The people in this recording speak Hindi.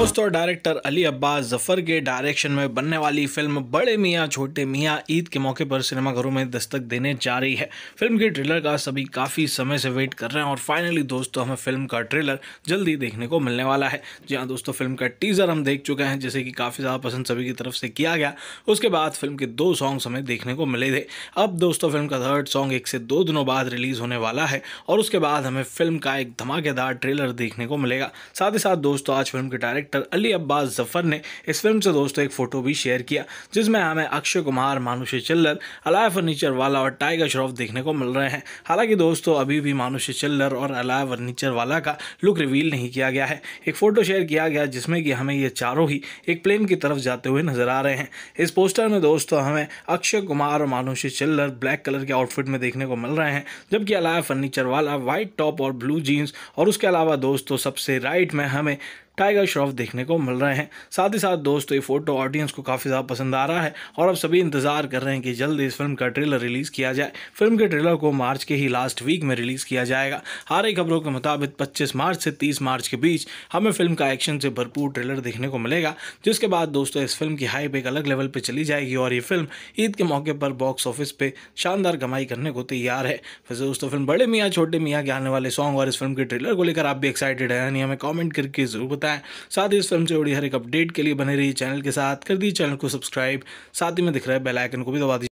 दोस्तों डायरेक्टर अली अब्बास जफर के डायरेक्शन में बनने वाली फिल्म बड़े मियाँ छोटे मियाँ ईद के मौके पर सिनेमाघरों में दस्तक देने जा रही है फिल्म के ट्रेलर का सभी काफ़ी समय से वेट कर रहे हैं और फाइनली दोस्तों हमें फिल्म का ट्रेलर जल्दी देखने को मिलने वाला है जी हाँ दोस्तों फिल्म का टीज़र हम देख चुके हैं जैसे कि काफ़ी ज़्यादा पसंद सभी की तरफ से किया गया उसके बाद फिल्म के दो सॉन्ग्स हमें देखने को मिले थे अब दोस्तों फिल्म का थर्ड सॉन्ग एक से दो दिनों बाद रिलीज़ होने वाला है और उसके बाद हमें फिल्म का एक धमाकेदार ट्रेलर देखने को मिलेगा साथ ही साथ दोस्तों आज फिल्म के डायरेक्टर डायरेक्टर अली अब्बास जफर ने इस फिल्म से दोस्तों एक फ़ोटो भी शेयर किया जिसमें हमें अक्षय कुमार मानुषी चिल्लर अलाय फर्नीचर वाला और टाइगर श्रॉफ देखने को मिल रहे हैं हालांकि दोस्तों अभी भी मानुषी चिल्लर और अलाय फर्नीचर वाला का लुक रिवील नहीं किया गया है एक फ़ोटो शेयर किया गया जिसमें कि हमें ये चारों ही एक प्लेन की तरफ जाते हुए नजर आ रहे हैं इस पोस्टर में दोस्तों हमें अक्षय कुमार और मानुषी चिल्लर ब्लैक कलर के आउटफिट में देखने को मिल रहे हैं जबकि Alaya Furniturewala white top और ब्लू जीन्स और उसके अलावा दोस्तों सबसे राइट में हमें टाइगर श्रॉफ देखने को मिल रहे हैं साथ ही साथ दोस्तों ये फोटो ऑडियंस को काफ़ी ज़्यादा पसंद आ रहा है और अब सभी इंतजार कर रहे हैं कि जल्द इस फिल्म का ट्रेलर रिलीज़ किया जाए फिल्म के ट्रेलर को मार्च के ही लास्ट वीक में रिलीज़ किया जाएगा हर एक खबरों के मुताबिक पच्चीस मार्च से तीस मार्च के बीच हमें फिल्म का एक्शन से भरपूर ट्रेलर देखने को मिलेगा जिसके बाद दोस्तों इस फिल्म की हाइप एक अलग लेवल पर चली जाएगी और ये फिल्म ईद के मौके पर बॉक्स ऑफिस पे शानदार कमाई करने को तैयार है वैसे दोस्तों फिल्म बड़े मियाँ छोटे मियाँ के आने वाले सॉन्ग और इस फिल्म के ट्रेलर को लेकर आप भी एक्साइटेड है यानी हमें कॉमेंट करके जरूर बताएं सकता है साथ ही इस फिल्म से जुड़ी हर एक अपडेट के लिए बने रही चैनल के साथ कर दी चैनल को सब्सक्राइब साथ ही में दिख रहा है बेलाइकन को भी दबा दी